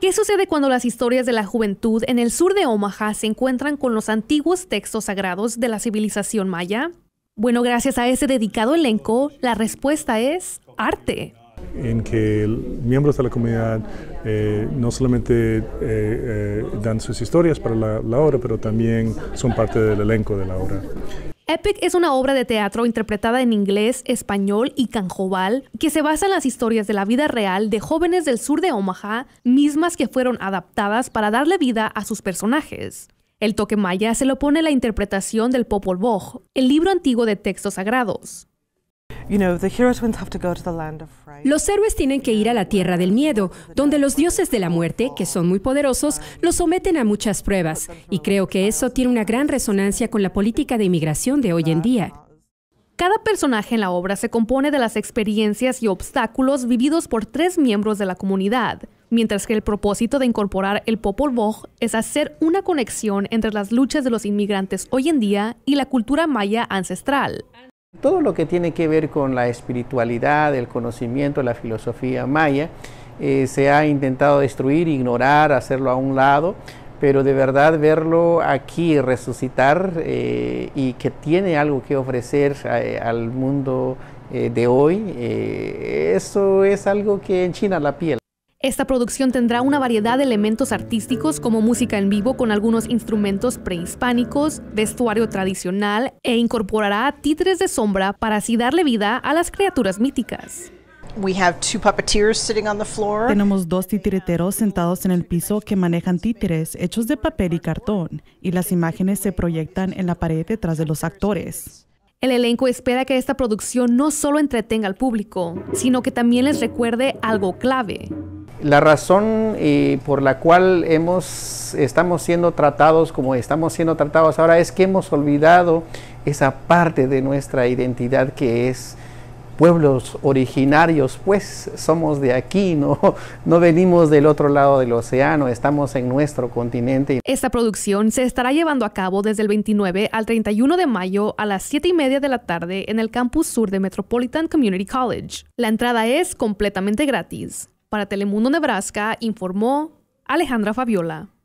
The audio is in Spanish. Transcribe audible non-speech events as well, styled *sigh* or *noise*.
¿Qué sucede cuando las historias de la juventud en el sur de Omaha se encuentran con los antiguos textos sagrados de la civilización maya? Bueno, gracias a ese dedicado elenco, la respuesta es arte. En que miembros de la comunidad eh, no solamente eh, eh, dan sus historias para la, la obra, pero también son parte del elenco de la obra. Epic es una obra de teatro interpretada en inglés, español y canjobal que se basa en las historias de la vida real de jóvenes del sur de Omaha, mismas que fueron adaptadas para darle vida a sus personajes. El toque maya se lo pone la interpretación del Popol Vuh, el libro antiguo de textos sagrados. Los héroes tienen que ir a la tierra del miedo, donde los dioses de la muerte, que son muy poderosos, los someten a muchas pruebas, y creo que eso tiene una gran resonancia con la política de inmigración de hoy en día. Cada personaje en la obra se compone de las experiencias y obstáculos vividos por tres miembros de la comunidad, mientras que el propósito de incorporar el Popol Vuh es hacer una conexión entre las luchas de los inmigrantes hoy en día y la cultura maya ancestral. Todo lo que tiene que ver con la espiritualidad, el conocimiento, la filosofía maya, eh, se ha intentado destruir, ignorar, hacerlo a un lado, pero de verdad verlo aquí resucitar eh, y que tiene algo que ofrecer eh, al mundo de hoy, eso es algo que enchina la piel. Esta producción tendrá una variedad de elementos artísticos como música en vivo con algunos instrumentos prehispánicos, vestuario tradicional e incorporará títeres de sombra para así darle vida a las criaturas míticas. Tenemos dos titireteros sentados en el piso que manejan títeres hechos de papel y cartón, y las imágenes se proyectan en la pared detrás de los actores. El elenco espera que esta producción no solo entretenga al público, sino que también les recuerde algo clave, la razón eh, por la cual hemos, estamos siendo tratados como estamos siendo tratados ahora es que hemos olvidado esa parte de nuestra identidad que es pueblos originarios, pues somos de aquí, *laughs* no, no venimos del otro lado del océano, estamos en nuestro continente. Esta producción se estará llevando a cabo desde el 29 al 31 de mayo a las 7 y media de la tarde en el campus sur de Metropolitan Community College. La entrada es completamente gratis. Para Telemundo Nebraska informó Alejandra Fabiola.